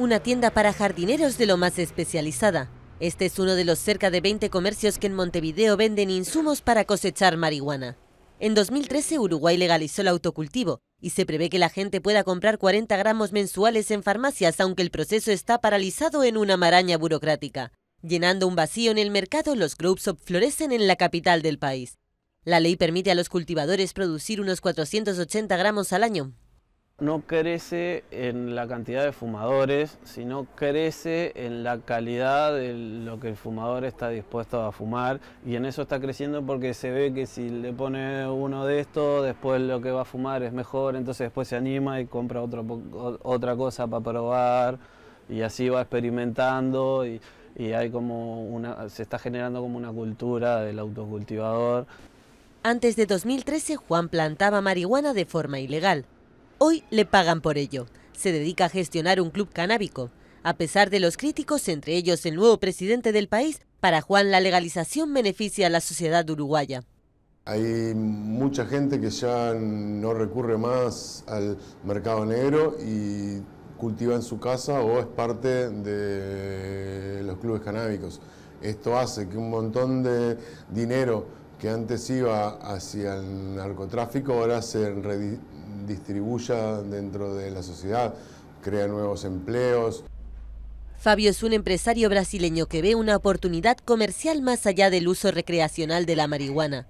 una tienda para jardineros de lo más especializada. Este es uno de los cerca de 20 comercios que en Montevideo venden insumos para cosechar marihuana. En 2013 Uruguay legalizó el autocultivo y se prevé que la gente pueda comprar 40 gramos mensuales en farmacias, aunque el proceso está paralizado en una maraña burocrática. Llenando un vacío en el mercado, los grow florecen en la capital del país. La ley permite a los cultivadores producir unos 480 gramos al año, no crece en la cantidad de fumadores, sino crece en la calidad de lo que el fumador está dispuesto a fumar y en eso está creciendo porque se ve que si le pone uno de estos, después lo que va a fumar es mejor, entonces después se anima y compra otra cosa para probar y así va experimentando y, hay como una, se está generando como una cultura del autocultivador. Antes de 2013, Juan plantaba marihuana de forma ilegal. Hoy le pagan por ello. Se dedica a gestionar un club canábico. A pesar de los críticos, entre ellos el nuevo presidente del país, para Juan la legalización beneficia a la sociedad uruguaya. Hay mucha gente que ya no recurre más al mercado negro y cultiva en su casa o es parte de los clubes canábicos. Esto hace que un montón de dinero que antes iba hacia el narcotráfico ahora se distribuya dentro de la sociedad, crea nuevos empleos. Fabio es un empresario brasileño que ve una oportunidad comercial más allá del uso recreacional de la marihuana.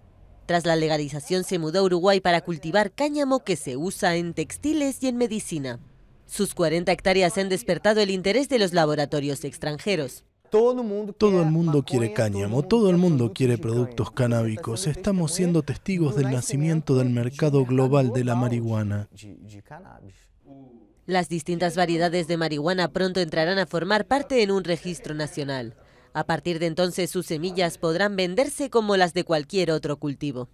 Tras la legalización se mudó a Uruguay para cultivar cáñamo que se usa en textiles y en medicina. Sus 40 hectáreas han despertado el interés de los laboratorios extranjeros. Todo el mundo, quiere cáñamo, todo el mundo quiere productos canábicos. Este Estamos siendo testigos del nacimiento del mercado global de la marihuana. Las distintas variedades de marihuana pronto entrarán a formar parte en un registro nacional. A partir de entonces sus semillas podrán venderse como las de cualquier otro cultivo.